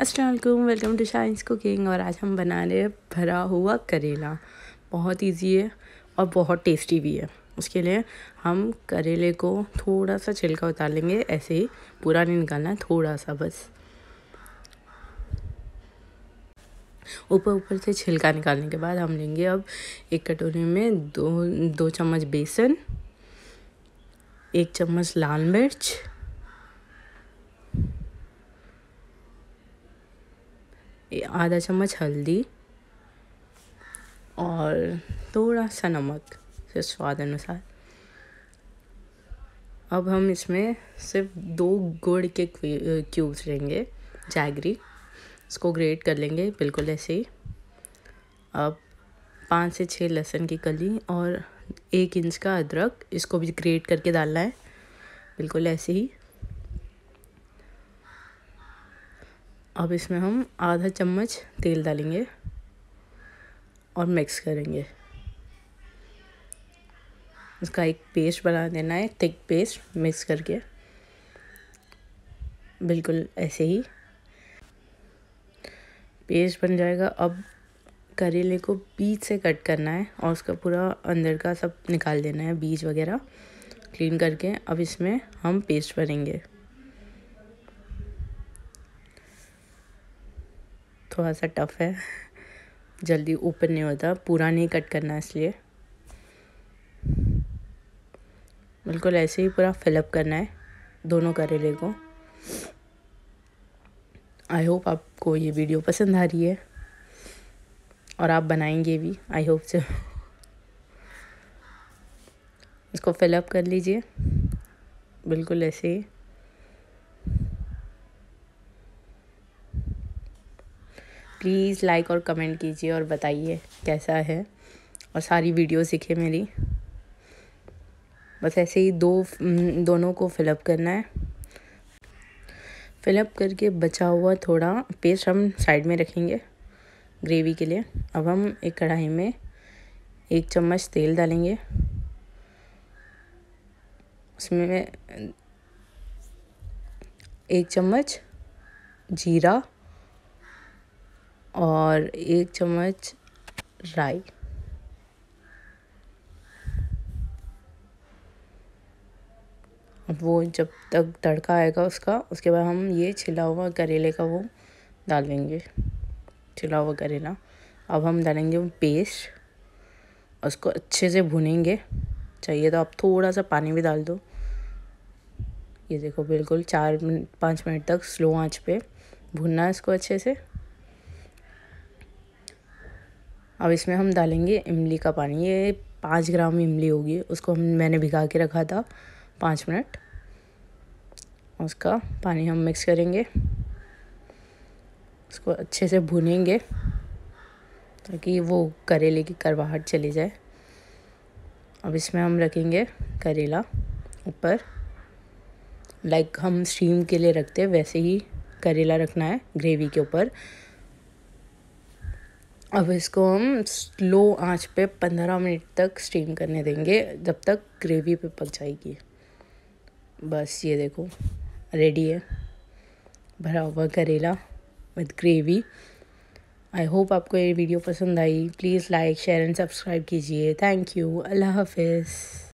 Aslam welcome to Shine's cooking और आज हम बना रहे हैं भरा हुआ करेला बहुत इजी है और बहुत टेस्टी भी है उसके लिए हम करेले को थोड़ा सा छिलका उतार लेंगे ऐसे ही पूरा नहीं निकालना है थोड़ा सा बस ऊपर ऊपर से छिलका निकालने के बाद हम लेंगे अब एक कटोरी में दो दो चम्मच बेसन एक चम्मच लाल मिर्च आधा चम्मच हल्दी और थोड़ा सा नमक स्वाद अनुसार अब हम इसमें सिर्फ दो गुड़ के क्यूब्स लेंगे जैगरी इसको ग्रेट कर लेंगे बिल्कुल ऐसे ही अब पाँच से छः लहसुन की कली और एक इंच का अदरक इसको भी ग्रेट करके डालना है बिल्कुल ऐसे ही अब इसमें हम आधा चम्मच तेल डालेंगे और मिक्स करेंगे उसका एक पेस्ट बना देना है थिक पेस्ट मिक्स करके बिल्कुल ऐसे ही पेस्ट बन जाएगा अब करेले को बीज से कट करना है और उसका पूरा अंदर का सब निकाल देना है बीज वगैरह क्लीन करके अब इसमें हम पेस्ट भरेंगे थोड़ा सा टफ है जल्दी ओपन नहीं होता पूरा नहीं कट करना इसलिए बिल्कुल ऐसे ही पूरा फिलअप करना है दोनों करेले को आई होप आपको ये वीडियो पसंद आ रही है और आप बनाएंगे भी आई होप से इसको फिलअप कर लीजिए बिल्कुल ऐसे ही प्लीज़ लाइक और कमेंट कीजिए और बताइए कैसा है और सारी वीडियो सीखे मेरी बस ऐसे ही दो हम्म, दोनों को फिलअप करना है फिलअप करके बचा हुआ थोड़ा पेस्ट हम साइड में रखेंगे ग्रेवी के लिए अब हम एक कढ़ाई में एक चम्मच तेल डालेंगे उसमें एक चम्मच जीरा और एक चम्मच राई वो जब तक तड़का आएगा उसका उसके बाद हम ये छिला हुआ करेले का वो डाल देंगे छिला हुआ करेला अब हम डालेंगे वो पेस्ट उसको अच्छे से भुनेंगे चाहिए तो आप थोड़ा सा पानी भी डाल दो ये देखो बिल्कुल चार मिनट पाँच मिनट तक स्लो आंच पे भुनना है इसको अच्छे से अब इसमें हम डालेंगे इमली का पानी ये पाँच ग्राम इमली होगी उसको हम मैंने भिगा के रखा था पाँच मिनट उसका पानी हम मिक्स करेंगे उसको अच्छे से भुनेंगे ताकि वो करेले की करवाहट चली जाए अब इसमें हम रखेंगे करेला ऊपर लाइक हम स्टीम के लिए रखते हैं वैसे ही करेला रखना है ग्रेवी के ऊपर अब इसको हम स्लो आंच पे पंद्रह मिनट तक स्टीम करने देंगे जब तक ग्रेवी पे पक जाएगी बस ये देखो रेडी है भरा हुआ करेला विद ग्रेवी आई होप आपको ये वीडियो पसंद आई please like share and subscribe कीजिए थैंक यू अल्लाह हाफिज़